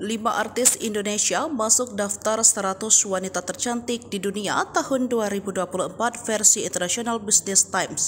5 artis Indonesia masuk daftar 100 wanita tercantik di dunia tahun 2024 versi International Business Times.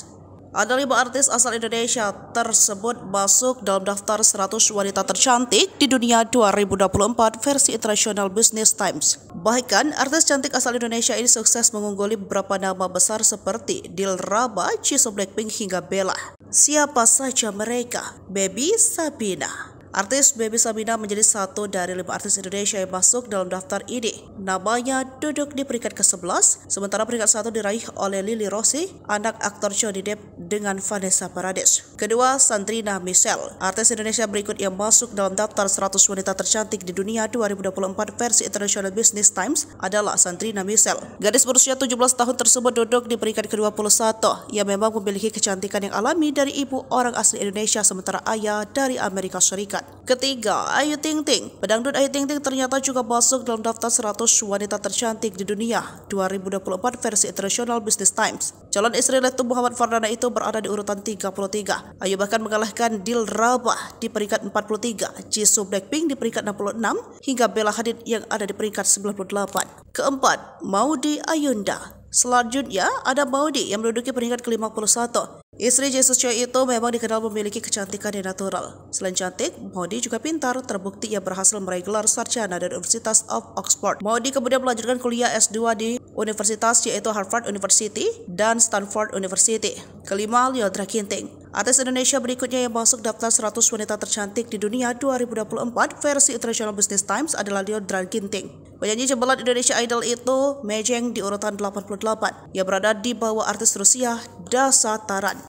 Ada lima artis asal Indonesia tersebut masuk dalam daftar 100 wanita tercantik di dunia 2024 versi International Business Times. Bahkan, artis cantik asal Indonesia ini sukses mengungguli beberapa nama besar seperti Dil Raba, Chiso Blackpink hingga Bella. Siapa saja mereka? Baby Sabina. Artis Baby Sabina menjadi satu dari lima artis Indonesia yang masuk dalam daftar ini. Namanya duduk di peringkat ke-11, sementara peringkat satu diraih oleh Lily Rossi, anak aktor Johnny Depp dengan Vanessa Paradis. Kedua, Sandrina Michelle, artis Indonesia berikut yang masuk dalam daftar 100 wanita tercantik di dunia 2024 versi International Business Times adalah Sandrina Michelle. Gadis berusia 17 tahun tersebut duduk di peringkat ke-21. Ia memang memiliki kecantikan yang alami dari ibu orang asli Indonesia sementara ayah dari Amerika Serikat. Ketiga, Ayu Ting Ting. Pedangdut Ayu Ting Ting ternyata juga masuk dalam daftar 100 wanita tercantik di dunia 2024 versi International Business Times. Calon istri Letu Muhammad Fardana itu berada di urutan 33. Ayu bahkan mengalahkan Dil Rabah di peringkat 43, Jisoo Blackpink di peringkat 66, hingga Bella Hadid yang ada di peringkat 98. Keempat, Maudie Ayunda. Selanjutnya ada Maudie yang menduduki peringkat ke-51 Istri Jesus Choi itu memang dikenal memiliki kecantikan yang natural. Selain cantik, Modi juga pintar, terbukti ia berhasil meraih gelar sarjana dari Universitas of Oxford. Modi kemudian melanjutkan kuliah S2 di universitas yaitu Harvard University dan Stanford University. Kelima, Leodra Ginting. Atas Indonesia berikutnya yang masuk daftar 100 wanita tercantik di dunia 2024 versi International Business Times adalah Leodra Ginting. Penyanyi jebolan Indonesia Idol itu Mejeng di urutan 88. Ia berada di bawah artis Rusia Dasa Taran.